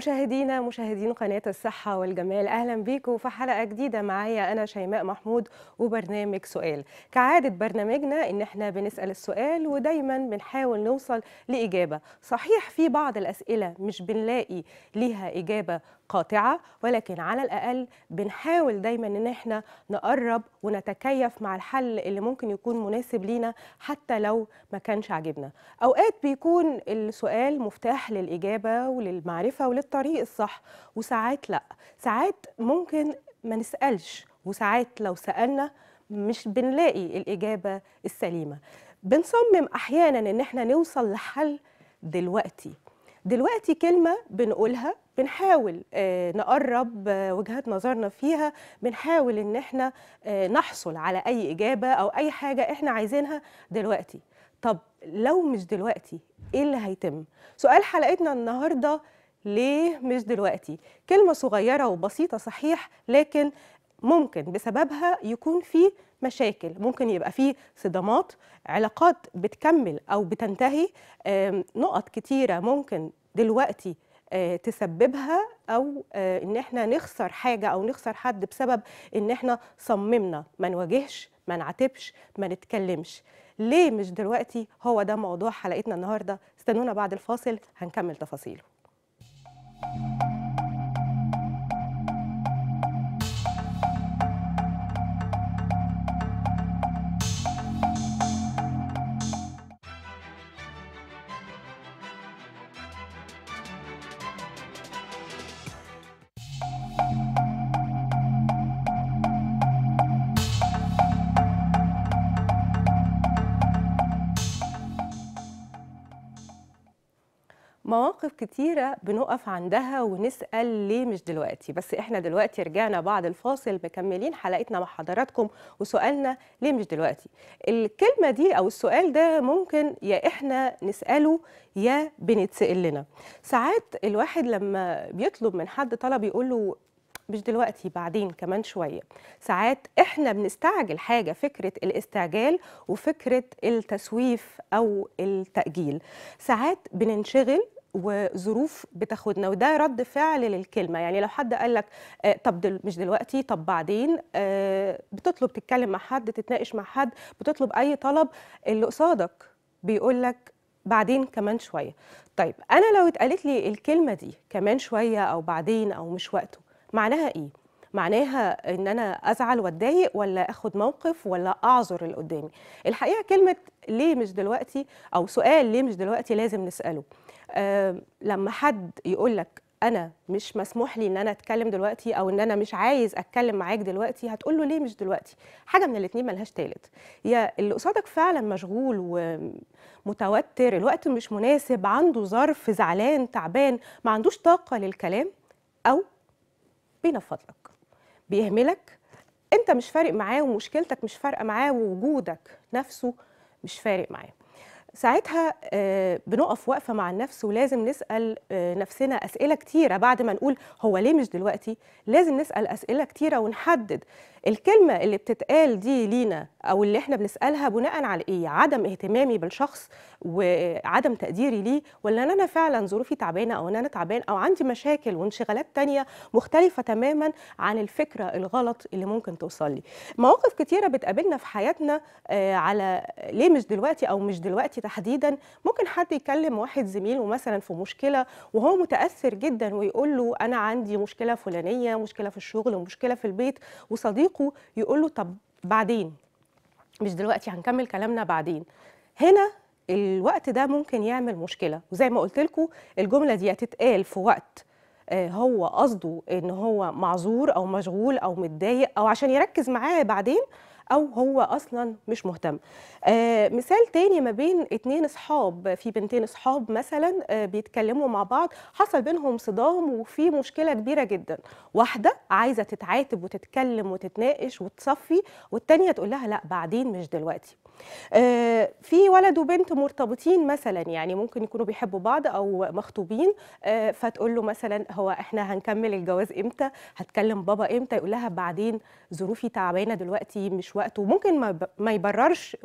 مشاهدينا مشاهدين قناة الصحة والجمال أهلا بيكم في حلقة جديدة معايا أنا شيماء محمود وبرنامج سؤال كعادة برنامجنا إن إحنا بنسأل السؤال ودايما بنحاول نوصل لإجابة صحيح في بعض الأسئلة مش بنلاقي ليها إجابة قاطعه ولكن على الاقل بنحاول دايما ان احنا نقرب ونتكيف مع الحل اللي ممكن يكون مناسب لينا حتى لو ما كانش عاجبنا اوقات بيكون السؤال مفتاح للاجابه وللمعرفه وللطريق الصح وساعات لا ساعات ممكن ما نسالش وساعات لو سالنا مش بنلاقي الاجابه السليمه بنصمم احيانا ان احنا نوصل لحل دلوقتي دلوقتي كلمة بنقولها بنحاول آه، نقرب آه، وجهات نظرنا فيها بنحاول ان احنا آه، نحصل على اي اجابة او اي حاجة احنا عايزينها دلوقتي طب لو مش دلوقتي ايه اللي هيتم سؤال حلقتنا النهاردة ليه مش دلوقتي كلمة صغيرة وبسيطة صحيح لكن ممكن بسببها يكون في مشاكل ممكن يبقى فيه صدامات علاقات بتكمل او بتنتهي نقط كتيره ممكن دلوقتي آه، تسببها او آه، ان احنا نخسر حاجه او نخسر حد بسبب ان احنا صممنا ما نواجهش ما نعاتبش ما نتكلمش ليه مش دلوقتي هو ده موضوع حلقتنا النهارده استنونا بعد الفاصل هنكمل تفاصيله مواقف كتيرة بنقف عندها ونسأل ليه مش دلوقتي بس احنا دلوقتي رجعنا بعد الفاصل مكملين حلقتنا مع حضراتكم وسؤالنا ليه مش دلوقتي الكلمة دي أو السؤال ده ممكن يا احنا نسأله يا بنتسأل لنا ساعات الواحد لما بيطلب من حد طلب يقول له مش دلوقتي بعدين كمان شوية ساعات احنا بنستعجل حاجة فكرة الاستعجال وفكرة التسويف أو التأجيل ساعات بننشغل وظروف بتاخدنا وده رد فعل للكلمه يعني لو حد قال لك آه، طب دل مش دلوقتي طب بعدين آه، بتطلب تتكلم مع حد تتناقش مع حد بتطلب اي طلب اللي قصادك بيقول لك بعدين كمان شويه طيب انا لو اتقالت لي الكلمه دي كمان شويه او بعدين او مش وقته معناها ايه معناها ان انا ازعل واتضايق ولا اخد موقف ولا اعذر اللي قدامي الحقيقه كلمه ليه مش دلوقتي او سؤال ليه مش دلوقتي لازم نساله لما حد يقول لك انا مش مسموح لي ان انا اتكلم دلوقتي او ان انا مش عايز اتكلم معاك دلوقتي هتقول له ليه مش دلوقتي حاجه من الاثنين ملهاش ثالث يا اللي قصادك فعلا مشغول ومتوتر الوقت مش مناسب عنده ظرف زعلان تعبان ما عندوش طاقه للكلام او بينفض لك بيهملك انت مش فارق معاه ومشكلتك مش فارقه معاه ووجودك نفسه مش فارق معاه ساعتها آه، بنقف واقفه مع النفس ولازم نسال آه، نفسنا اسئله كتيره بعد ما نقول هو ليه مش دلوقتي لازم نسال اسئله كتيره ونحدد الكلمه اللي بتتقال دي لينا او اللي احنا بنسالها بناء على ايه عدم اهتمامي بالشخص وعدم تقديري ليه ولا ان انا فعلا ظروفي تعبانه او ان انا تعبان او عندي مشاكل وانشغالات تانية مختلفه تماما عن الفكره الغلط اللي ممكن توصل لي مواقف كتيره بتقابلنا في حياتنا آه، على ليه مش دلوقتي او مش دلوقتي تحديدا ممكن حد يكلم واحد زميله مثلا في مشكله وهو متاثر جدا ويقول له انا عندي مشكله فلانيه مشكله في الشغل ومشكله في البيت وصديق صديقه يقول له طب بعدين مش دلوقتي هنكمل كلامنا بعدين هنا الوقت ده ممكن يعمل مشكله وزي ما قلت لكم الجمله دي هتتقال في وقت آه، هو قصده ان هو معذور او مشغول او متضايق او عشان يركز معاه بعدين او هو اصلا مش مهتم آه مثال تاني ما بين اتنين اصحاب في بنتين اصحاب مثلا آه بيتكلموا مع بعض حصل بينهم صدام وفي مشكله كبيره جدا واحده عايزه تتعاتب وتتكلم وتتناقش وتصفي والتانيه تقول لها لا بعدين مش دلوقتي آه، في ولد وبنت مرتبطين مثلا يعني ممكن يكونوا بيحبوا بعض او مخطوبين آه، فتقول له مثلا هو احنا هنكمل الجواز امتى هتكلم بابا امتى يقول لها بعدين ظروفي تعبانه دلوقتي مش وقته ممكن ما, ما يبررش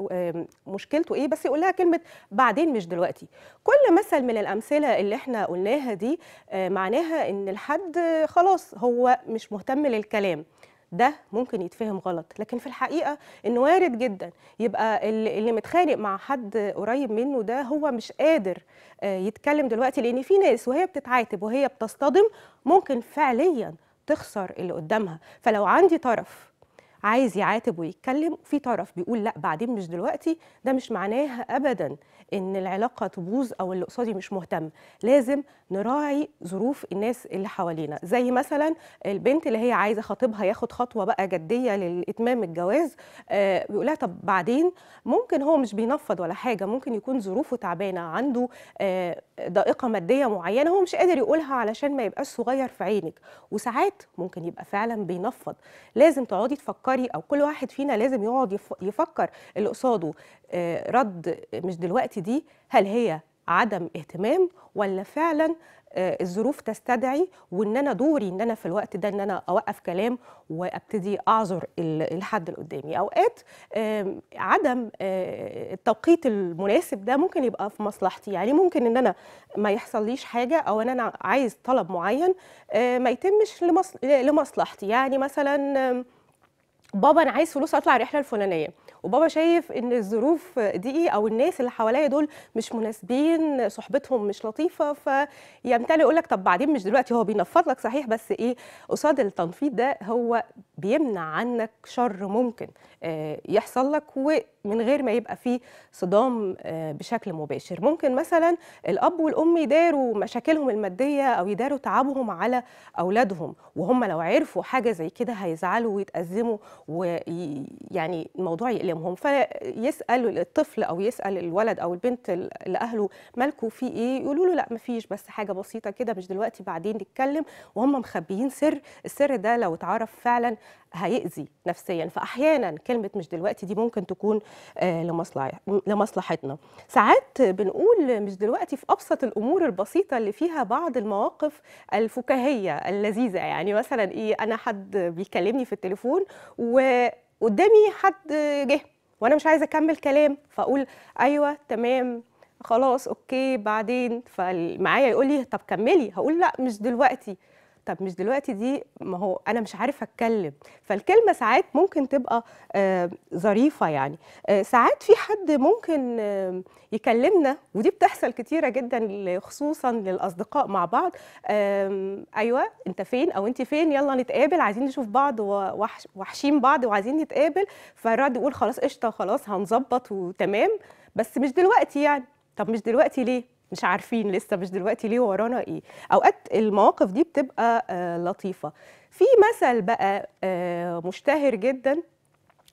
مشكلته ايه بس يقول لها كلمه بعدين مش دلوقتي كل مثل من الامثله اللي احنا قلناها دي آه، معناها ان الحد خلاص هو مش مهتم للكلام ده ممكن يتفهم غلط لكن في الحقيقه ان وارد جدا يبقى اللي متخانق مع حد قريب منه ده هو مش قادر آه، يتكلم دلوقتي لان في ناس وهي بتتعاتب وهي بتصطدم ممكن فعليا تخسر اللي قدامها فلو عندي طرف عايز يعاتب ويتكلم في طرف بيقول لا بعدين مش دلوقتي ده مش معناه ابدا ان العلاقه تبوظ او اللي قصادي مش مهتم لازم نراعي ظروف الناس اللي حوالينا زي مثلا البنت اللي هي عايزه خطيبها ياخد خطوه بقى جديه لاتمام الجواز آه بيقول لها طب بعدين ممكن هو مش بينفض ولا حاجه ممكن يكون ظروفه تعبانه عنده آه ضائقه ماديه معينه هو مش قادر يقولها علشان ما يبقاش صغير في عينك وساعات ممكن يبقى فعلا بينفض لازم تقعدي تفكري عبقري او كل واحد فينا لازم يقعد يفكر اللي قصاده آه، رد مش دلوقتي دي هل هي عدم اهتمام ولا فعلا آه، الظروف تستدعي وان انا دوري ان انا في الوقت ده ان انا اوقف كلام وابتدي اعذر الحد اللي قدامي اوقات عدم آه، التوقيت المناسب ده ممكن يبقى في مصلحتي يعني ممكن ان انا ما يحصليش حاجه او ان انا عايز طلب معين ما يتمش لمصلحتي يعني مثلا بابا انا عايز فلوس اطلع الرحله الفلانيه وبابا شايف ان الظروف دي او الناس اللي حواليا دول مش مناسبين صحبتهم مش لطيفه فيمتلئ يعني يقول لك طب بعدين مش دلوقتي هو بينفض لك صحيح بس ايه قصاد التنفيض ده هو بيمنع عنك شر ممكن آه، يحصل لك ومن غير ما يبقى فيه صدام آه، بشكل مباشر ممكن مثلا الاب والام يداروا مشاكلهم الماديه او يداروا تعبهم على اولادهم وهم لو عرفوا حاجه زي كده هيزعلوا ويتازموا ويعني الموضوع يقلبوا قدامهم فيسال الطفل او يسال الولد او البنت اللي اهله مالكوا في ايه يقولوا له لا مفيش بس حاجه بسيطه كده مش دلوقتي بعدين نتكلم وهم مخبيين سر السر ده لو اتعرف فعلا هيأذي نفسيا فاحيانا كلمه مش دلوقتي دي ممكن تكون آه، لمصلحتنا ساعات بنقول مش دلوقتي في ابسط الامور البسيطه اللي فيها بعض المواقف الفكاهيه اللذيذه يعني مثلا ايه انا حد بيكلمني في التليفون و قدامي حد جه وانا مش عايزه اكمل كلام فاقول ايوه تمام خلاص اوكي بعدين فمعايا يقول لي طب كملي هقول لا مش دلوقتي طب مش دلوقتي دي ما هو انا مش عارف اتكلم فالكلمه ساعات ممكن تبقى آه، ظريفه يعني آه، ساعات في حد ممكن آه، يكلمنا ودي بتحصل كتيره جدا خصوصا للاصدقاء مع بعض ايوه انت فين او انت فين يلا نتقابل عايزين نشوف بعض وحشين بعض وعايزين نتقابل فالرد يقول خلاص قشطه خلاص هنظبط وتمام بس مش دلوقتي يعني طب مش دلوقتي ليه مش عارفين لسه مش دلوقتي ليه ورانا ايه اوقات المواقف دي بتبقى آه، لطيفه في مثل بقى آه، مشتهر جدا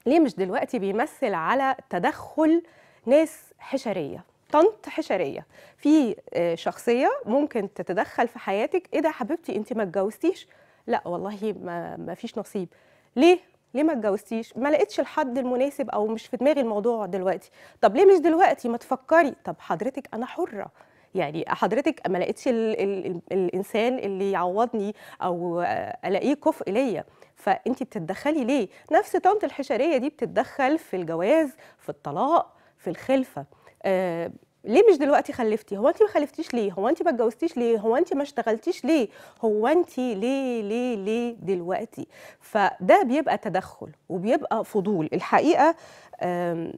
ليه مش دلوقتي بيمثل على تدخل ناس حشريه طنط حشريه في آه، شخصيه ممكن تتدخل في حياتك ايه ده يا حبيبتي انت ما اتجوزتيش لا والله ما فيش نصيب ليه ليه ما اتجوزتيش ما لقيتش الحد المناسب او مش في دماغي الموضوع دلوقتي طب ليه مش دلوقتي ما تفكري طب حضرتك انا حره يعني حضرتك ما لقيتش الـ الـ الانسان اللي يعوضني او الاقيه كفء ليا فانت بتتدخلي ليه نفس طنط الحشريه دي بتتدخل في الجواز في الطلاق في الخلفه آه ليه مش دلوقتي خلفتي هو انت ما خلفتيش ليه هو انت ما اتجوزتيش ليه هو انت ما اشتغلتيش ليه هو انت ليه ليه ليه دلوقتي فده بيبقى تدخل وبيبقى فضول الحقيقه آه،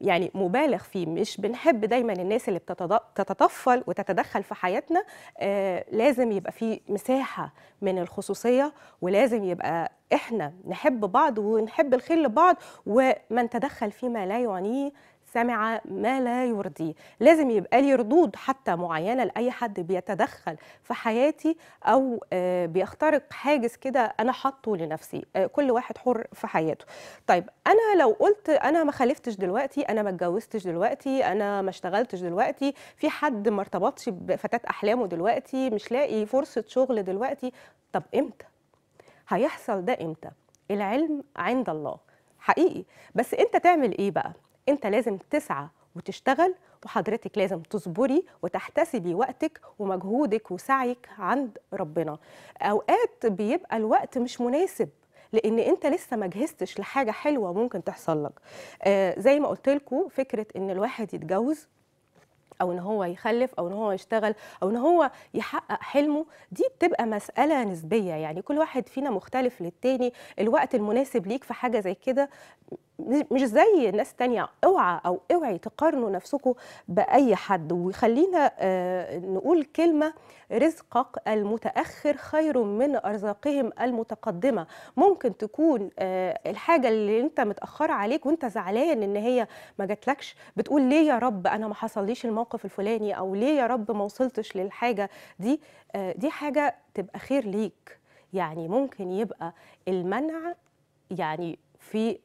يعني مبالغ فيه مش بنحب دايما الناس اللي بتتطفل وتتدخل في حياتنا آه، لازم يبقى في مساحه من الخصوصيه ولازم يبقى احنا نحب بعض ونحب الخير لبعض ومن تدخل فيما لا يعنيه سمع ما لا يرضيه لازم يبقى لي ردود حتى معينة لأي حد بيتدخل في حياتي أو آه، بيخترق حاجز كده أنا حاطه لنفسي آه، كل واحد حر في حياته طيب أنا لو قلت أنا ما خلفتش دلوقتي أنا ما اتجوزتش دلوقتي أنا ما اشتغلتش دلوقتي في حد ما ارتبطش بفتاة أحلامه دلوقتي مش لاقي فرصة شغل دلوقتي طب إمتى؟ هيحصل ده إمتى؟ العلم عند الله حقيقي بس أنت تعمل إيه بقى؟ انت لازم تسعى وتشتغل وحضرتك لازم تصبري وتحتسبي وقتك ومجهودك وسعيك عند ربنا اوقات بيبقى الوقت مش مناسب لان انت لسه ما جهزتش لحاجه حلوه ممكن تحصل لك آه زي ما قلت لكم فكره ان الواحد يتجوز او ان هو يخلف او ان هو يشتغل او ان هو يحقق حلمه دي بتبقى مساله نسبيه يعني كل واحد فينا مختلف للتاني الوقت المناسب ليك في حاجه زي كده مش زي الناس التانية اوعى او اوعي تقارنوا نفسكم باي حد وخلينا آه، نقول كلمه رزقك المتاخر خير من ارزاقهم المتقدمه ممكن تكون آه، الحاجه اللي انت متاخره عليك وانت زعلان ان هي ما جاتلكش بتقول ليه يا رب انا ما حصليش الموقف الفلاني او ليه يا رب ما وصلتش للحاجه دي آه، دي حاجه تبقى خير ليك يعني ممكن يبقى المنع يعني في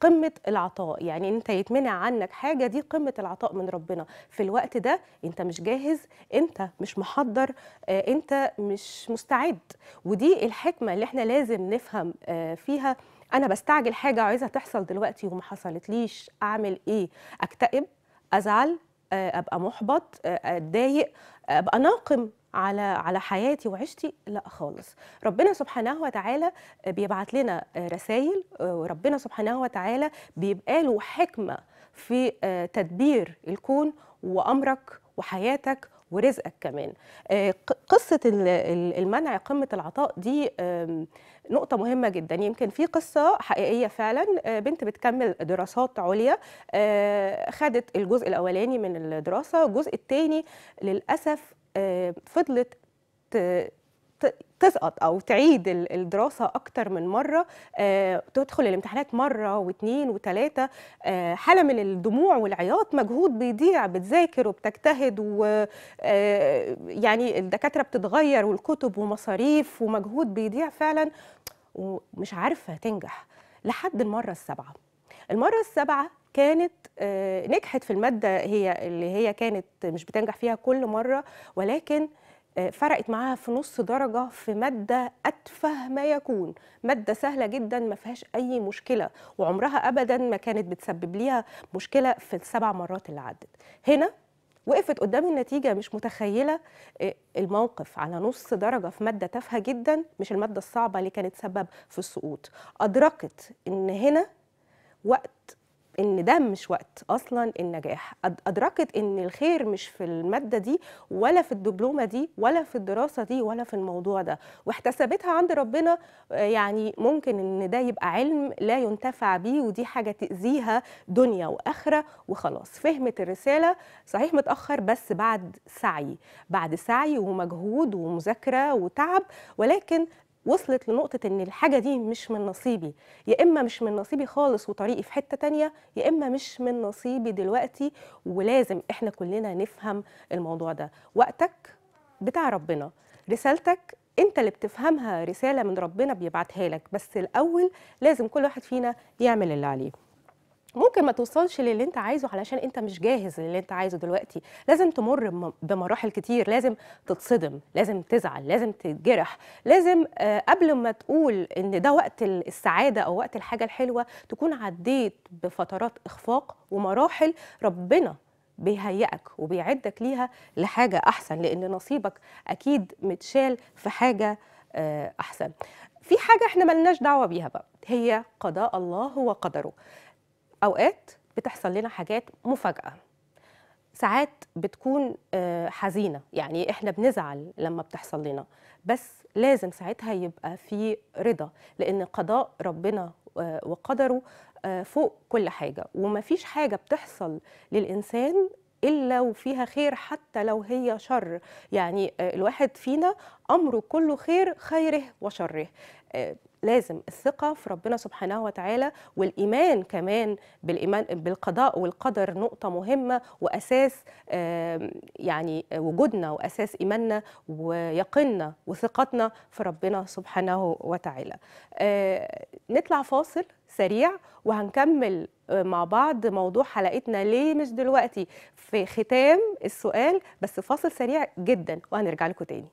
قمه العطاء يعني انت يتمنع عنك حاجه دي قمه العطاء من ربنا في الوقت ده انت مش جاهز انت مش محضر آه، انت مش مستعد ودي الحكمه اللي احنا لازم نفهم آه، فيها انا بستعجل حاجه عايزة تحصل دلوقتي وما حصلتليش اعمل ايه اكتئب ازعل آه، ابقى محبط اتضايق ابقى ناقم على على حياتي وعشتي لا خالص ربنا سبحانه وتعالى بيبعت لنا رسائل وربنا سبحانه وتعالى بيبقى له حكمه في آه، تدبير الكون وامرك وحياتك ورزقك كمان آه، قصة المنع قمة العطاء دي نقطة مهمة جدا يمكن في قصة حقيقية فعلا آه، بنت بتكمل دراسات عليا خدت الجزء الأولاني من الدراسة الجزء الثاني للأسف فضلت تسقط او تعيد الدراسه اكتر من مره آه، تدخل الامتحانات مره واثنين وثلاثه آه، حاله من الدموع والعياط مجهود بيضيع بتذاكر وبتجتهد و آه، يعني الدكاتره بتتغير والكتب ومصاريف ومجهود بيضيع فعلا ومش عارفه تنجح لحد المره السابعه المره السابعه كانت آه، نجحت في المادة هي اللي هي كانت مش بتنجح فيها كل مرة ولكن آه، فرقت معاها في نص درجة في مادة أتفه ما يكون مادة سهلة جدا ما فيهاش أي مشكلة وعمرها أبدا ما كانت بتسبب ليها مشكلة في السبع مرات اللي عدت هنا وقفت قدام النتيجة مش متخيلة آه، الموقف على نص درجة في مادة تافهة جدا مش المادة الصعبة اللي كانت سبب في السقوط أدركت إن هنا وقت ان ده مش وقت اصلا النجاح ادركت ان الخير مش في الماده دي ولا في الدبلومه دي ولا في الدراسه دي ولا في الموضوع ده واحتسبتها عند ربنا يعني ممكن ان ده يبقى علم لا ينتفع بيه ودي حاجه تاذيها دنيا واخره وخلاص فهمت الرساله صحيح متاخر بس بعد سعي بعد سعي ومجهود ومذاكره وتعب ولكن وصلت لنقطه ان الحاجه دي مش من نصيبي يا اما مش من نصيبي خالص وطريقي في حته تانية يا اما مش من نصيبي دلوقتي ولازم احنا كلنا نفهم الموضوع ده وقتك بتاع ربنا رسالتك انت اللي بتفهمها رساله من ربنا بيبعتها لك بس الاول لازم كل واحد فينا يعمل اللي عليه ممكن ما توصلش للي انت عايزه علشان انت مش جاهز للي انت عايزه دلوقتي لازم تمر بمراحل كتير لازم تتصدم لازم تزعل لازم تتجرح لازم آه، قبل ما تقول ان ده وقت السعاده او وقت الحاجه الحلوه تكون عديت بفترات اخفاق ومراحل ربنا بيهيئك وبيعدك ليها لحاجه احسن لان نصيبك اكيد متشال في حاجه آه، احسن في حاجه احنا ملناش دعوه بيها بقى هي قضاء الله وقدره اوقات بتحصل لنا حاجات مفاجاه ساعات بتكون آه، حزينه يعني احنا بنزعل لما بتحصل لنا بس لازم ساعتها يبقى في رضا لان قضاء ربنا آه، وقدره آه، فوق كل حاجه ومفيش حاجه بتحصل للانسان الا وفيها خير حتى لو هي شر يعني الواحد فينا امره كله خير خيره وشره لازم الثقة في ربنا سبحانه وتعالى والإيمان كمان بالإيمان بالقضاء والقدر نقطة مهمة وأساس يعني وجودنا وأساس إيماننا ويقيننا وثقتنا في ربنا سبحانه وتعالى آه، نطلع فاصل سريع وهنكمل آه، مع بعض موضوع حلقتنا ليه مش دلوقتي في ختام السؤال بس فاصل سريع جدا وهنرجع لكم تاني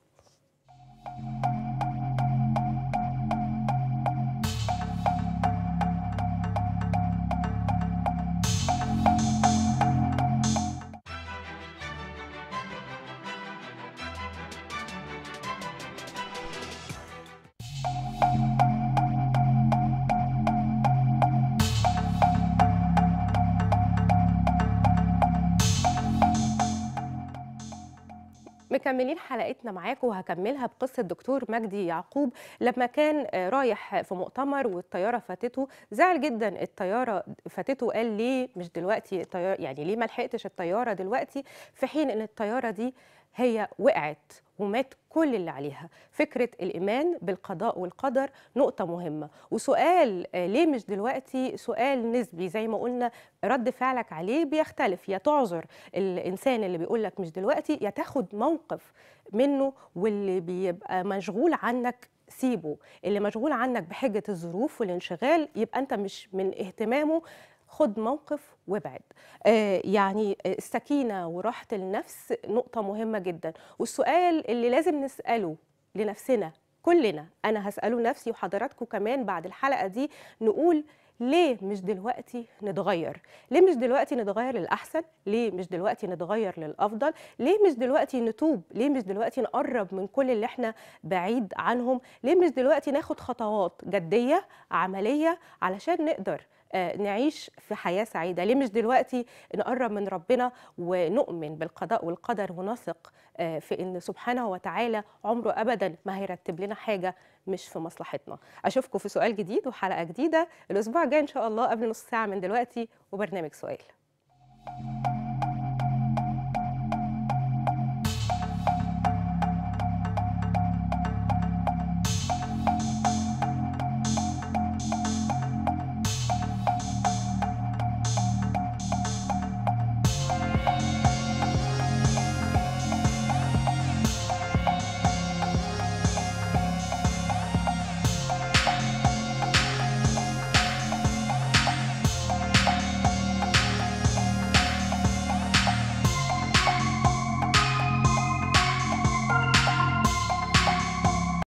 مكملين حلقتنا معاكم وهكملها بقصه دكتور مجدي يعقوب لما كان آه، رايح في مؤتمر والطياره فاتته زعل جدا الطياره فاتته قال ليه مش دلوقتي يعني ليه ما لحقتش الطياره دلوقتي في حين ان الطياره دي هي وقعت ومات كل اللي عليها فكرة الإيمان بالقضاء والقدر نقطة مهمة وسؤال آه، ليه مش دلوقتي سؤال نسبي زي ما قلنا رد فعلك عليه بيختلف يا تعذر الإنسان اللي بيقول لك مش دلوقتي يا تاخد موقف منه واللي بيبقى مشغول عنك سيبه اللي مشغول عنك بحجة الظروف والانشغال يبقى أنت مش من اهتمامه خد موقف وابعد آه، يعني آه، السكينه وراحه النفس نقطه مهمه جدا والسؤال اللي لازم نساله لنفسنا كلنا انا هساله نفسي وحضراتكم كمان بعد الحلقه دي نقول ليه مش دلوقتي نتغير؟ ليه مش دلوقتي نتغير للأحسن؟ ليه مش دلوقتي نتغير للأفضل؟ ليه مش دلوقتي نتوب؟ ليه مش دلوقتي نقرب من كل اللي احنا بعيد عنهم؟ ليه مش دلوقتي ناخد خطوات جدية عملية علشان نقدر آه، نعيش في حياة سعيدة ليه مش دلوقتي نقرب من ربنا ونؤمن بالقضاء والقدر ونثق آه، في أن سبحانه وتعالى عمره أبدا ما هيرتب لنا حاجة مش في مصلحتنا أشوفكم في سؤال جديد وحلقة جديدة الأسبوع الجاي إن شاء الله قبل نص ساعة من دلوقتي وبرنامج سؤال